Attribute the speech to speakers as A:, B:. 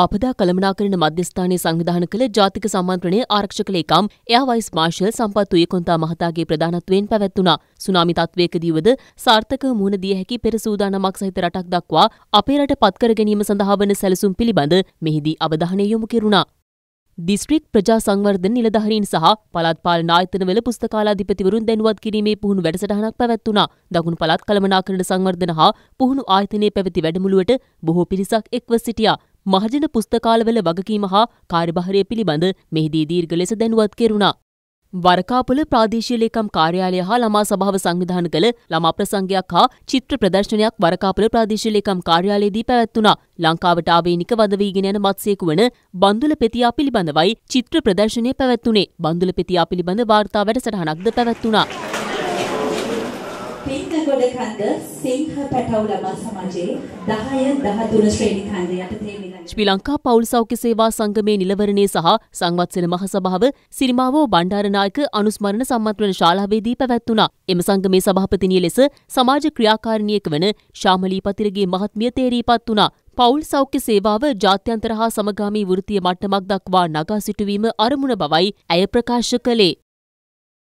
A: ආපදා කළමනාකරණ මධ්‍යස්ථානයේ සංවිධාන කළ ජාතික සම්මන්ත්‍රණය ආරක්ෂක ලේකම් එයා වයිස් මාර්ෂල් සම්පත් උයකොන්තා මහතාගේ ප්‍රධානත්වයෙන් පැවැත්වුණා. සුනාමි තත්වයකදීවද සාර්ථක මුහුණ දිය හැකි පෙර සූදානමක් සහිත රටක් දක්වා අපේ රට පත්කර ගැනීම සඳහා වන සැලසුම් පිළිබඳ මෙහිදී අවධානය යොමු කෙරුණා. දිස්ත්‍රික් ප්‍රජා සංවර්ධන නිලධහරින් සහ පළත් පාලන ආයතනවල පුස්තකාලාධිපතිවරුන් දැනුවත් කිරීමේ පුහුණු වැඩසටහනක් පැවැත්වුණා. දකුණු පළත් කළමනාකරණ සංවර්ධන හා පුහුණු ආයතනයේ පැවති වැඩමුළුවට බොහෝ පිරිසක් එක්ව සිටියා. මහජන පුස්තකාලවල වගකීම හා කාර්යභාරය පිළිබඳ මෙහිදී දීර්ඝ ලෙස දැනුවත් කෙරුණා. වරකාපොල ප්‍රාදේශීය ලේකම් කාර්යාලය හා ළමා සභාව සංවිධාන කළ ළමා ප්‍රසංගයක් හා චිත්‍ර ප්‍රදර්ශනයක් වරකාපොල ප්‍රාදේශීය ලේකම් කාර්යාලයේදී පැවැත්වුණා. ලංකාවට ආවේනික වද වීගෙන යන මත්ස්‍යයෙකු වන බන්දුල පෙතියා පිළිබඳවයි චිත්‍ර ප්‍රදර්ශනය පැවැත්වුණේ. බන්දුල පෙතියා පිළිබඳ වාර්තා වැඩසටහනක්ද පැවැත්වුණා.
B: පින්කගොඩ කන්ද සිංහ පැටව් ළමා සමාජයේ 10 13 ශ්‍රේණි කන්ද යටතේ මිලන
A: ශ්‍රී ලංකා පවුල් සෞඛ්‍ය සේවා සංගමේ නිලවරණය සහ සංවත්සර මහසභාව සිරිමාවෝ බණ්ඩාරනායක අනුස්මරණ සම්මන්ත්‍රණ ශාලාවේදී පැවැත්වුණා. එම සංගමේ සභාපතිනිය ලෙස සමාජ ක්‍රියාකාරිණියක වන ශාමලී පතිරගේ මහත්මිය තේරීපත් වුණා. පවුල් සෞඛ්‍ය සේවාව ජාත්‍යන්තර හා සමගාමී වෘත්තීය මට්ටමක් දක්වා නගා සිටුවීම අරමුණ බවයි ඇය ප්‍රකාශ කළේ.